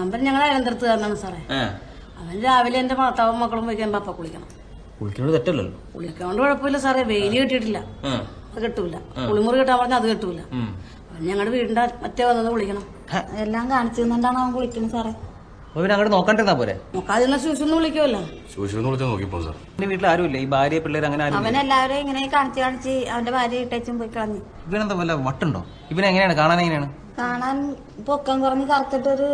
number ഞങ്ങൾ അനന്തരത്ത് തന്നാണ് സാറേ അവൻ രാവിലെ എന്റെ മാതാവും മക്കളും പോയി കഴിയുമ്പോ അപ്പ കുളിക്കണം കുളിക്കുന്നത് തെറ്റല്ലല്ലോ കുളിക്കാണ്ട് കുഴപ്പമില്ല സാറേ വെയില് കിട്ടിയിട്ടില്ല അത് കിട്ടൂല കുളിമുറി കിട്ടാൻ പറഞ്ഞാൽ അത് കിട്ടൂല ഞങ്ങളുടെ വീടിന്റെ മറ്റേ വന്നത് കുളിക്കണം എല്ലാം കാണിച്ചു അവൻ കുളിക്കണം സാറേ അങ്ങോട്ട് സാർ വീട്ടിൽ ആരുമില്ല ഈ അങ്ങനെ ഇങ്ങനെ അവന്റെ പോയി കളഞ്ഞു ഇവനെന്താ വല്ല ഇവനെങ്ങനെയാണ് കാണാൻ എങ്ങനെയാണ് കാണാൻ പൊക്കം കുറഞ്ഞ് കറുത്തിട്ടൊരു